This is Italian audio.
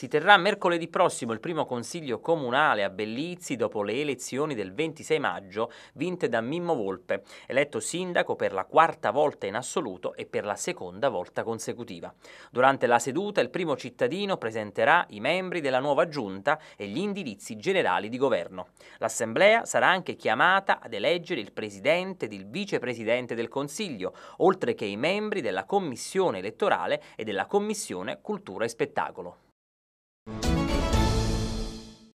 Si terrà mercoledì prossimo il primo consiglio comunale a Bellizzi dopo le elezioni del 26 maggio vinte da Mimmo Volpe, eletto sindaco per la quarta volta in assoluto e per la seconda volta consecutiva. Durante la seduta il primo cittadino presenterà i membri della nuova giunta e gli indirizzi generali di governo. L'assemblea sarà anche chiamata ad eleggere il presidente ed il vicepresidente del Consiglio, oltre che i membri della commissione elettorale e della commissione cultura e spettacolo.